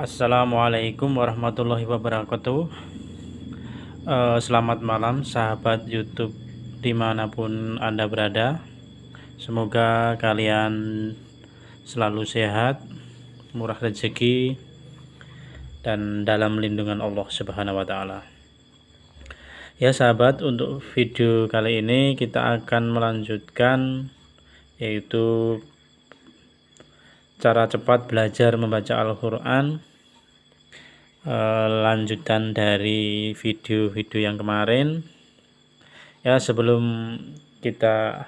Assalamualaikum warahmatullahi wabarakatuh eh, Selamat malam sahabat youtube dimanapun anda berada Semoga kalian selalu sehat Murah rezeki Dan dalam lindungan Allah subhanahu wa ta'ala Ya sahabat untuk video kali ini kita akan melanjutkan Yaitu cara cepat belajar membaca Al-Quran Eh, lanjutan dari video-video yang kemarin ya sebelum kita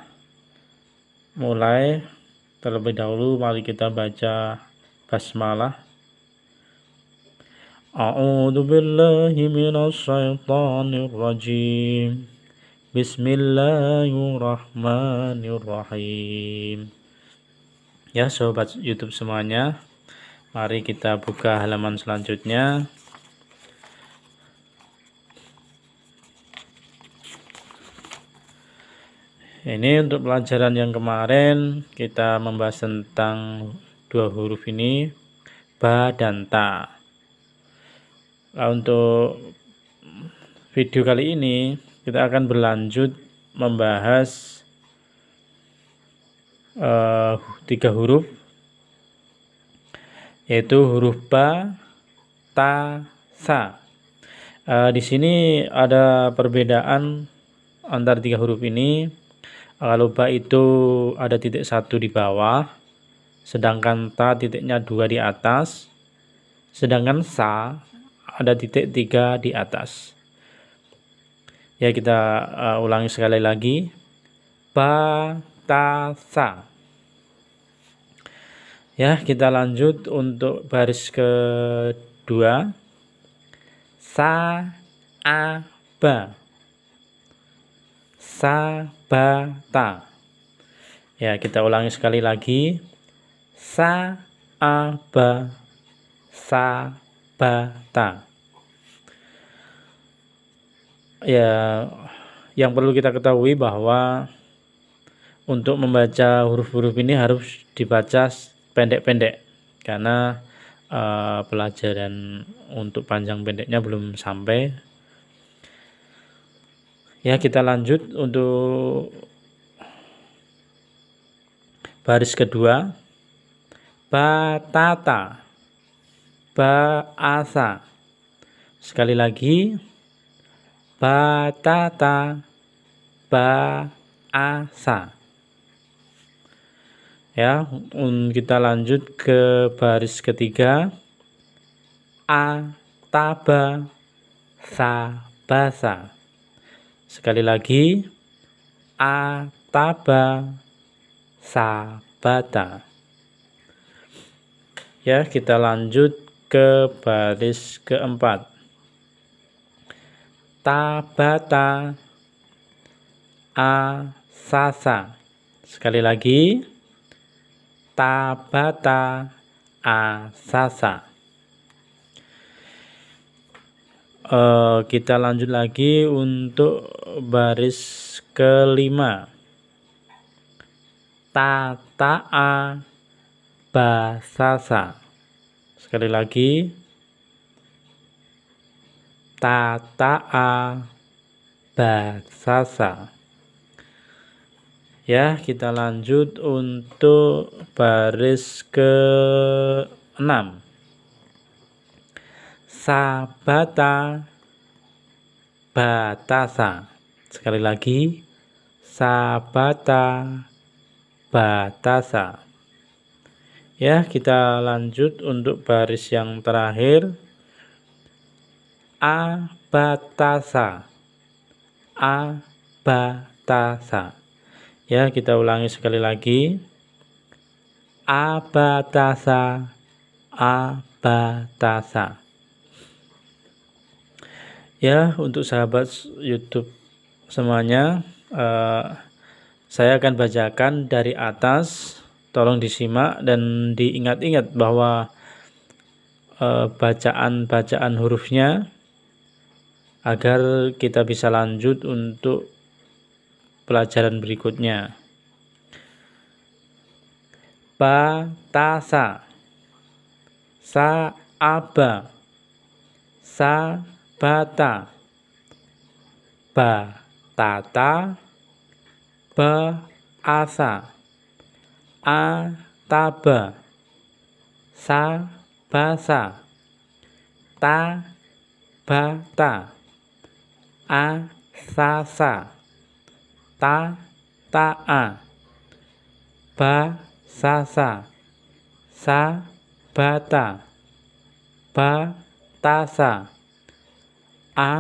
mulai terlebih dahulu mari kita baca basmalah A'udhu billahi minas syaitanir rajim Bismillahirrahmanirrahim Ya sobat YouTube semuanya Mari kita buka halaman selanjutnya. Ini untuk pelajaran yang kemarin kita membahas tentang dua huruf ini ba dan ta. Nah, untuk video kali ini kita akan berlanjut membahas uh, tiga huruf yaitu huruf ba, ta, sa. E, di sini ada perbedaan antar tiga huruf ini. Kalau ba itu ada titik satu di bawah, sedangkan ta titiknya dua di atas, sedangkan sa ada titik tiga di atas. Ya kita uh, ulangi sekali lagi. Ba, ta, sa. Ya, kita lanjut untuk baris kedua. Sa a ba. Sabata. Ya, kita ulangi sekali lagi. Sa a ba. Sabata. Ya, yang perlu kita ketahui bahwa untuk membaca huruf-huruf ini harus dibaca pendek-pendek karena uh, pelajaran untuk panjang pendeknya belum sampai. Ya, kita lanjut untuk baris kedua. Batata. Baasa. Sekali lagi. Batata. Baasa ya kita lanjut ke baris ketiga a taba sa basa sekali lagi a taba sa bata ya kita lanjut ke baris keempat tabata sasa, sekali lagi tabata asasa. E, kita lanjut lagi untuk baris kelima. Tata Tata'a basasa. Sekali lagi. Tata Tata'a basasa ya kita lanjut untuk baris ke 6 sabata batasa sekali lagi sabata batasa ya kita lanjut untuk baris yang terakhir abatasa abatasa Ya, kita ulangi sekali lagi. Abatasa, abatasa. Ya, untuk sahabat YouTube semuanya, eh, saya akan bacakan dari atas. Tolong disimak dan diingat-ingat bahwa eh, bacaan-bacaan eh, hurufnya agar kita bisa lanjut untuk pelajaran berikutnya. Batasa Saaba Sabata Batata Baasa Ataba Sabasa Tabata Asasa ta ta a ba sa sa sa ba ta ba ta sa a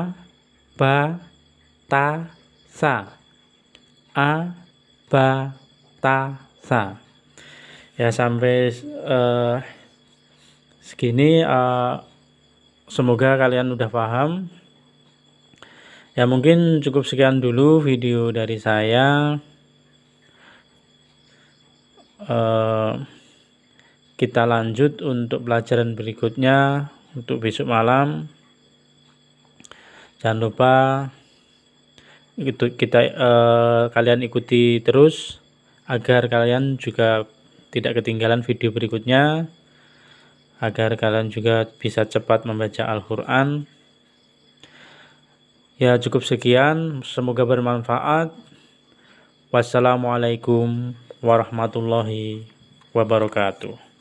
ba ta sa a ba ta sa ya sampai uh, segini uh, semoga kalian udah paham ya mungkin cukup sekian dulu video dari saya Uh, kita lanjut untuk pelajaran berikutnya untuk besok malam jangan lupa itu kita uh, kalian ikuti terus agar kalian juga tidak ketinggalan video berikutnya agar kalian juga bisa cepat membaca Al-Quran Ya cukup sekian, semoga bermanfaat. Wassalamualaikum warahmatullahi wabarakatuh.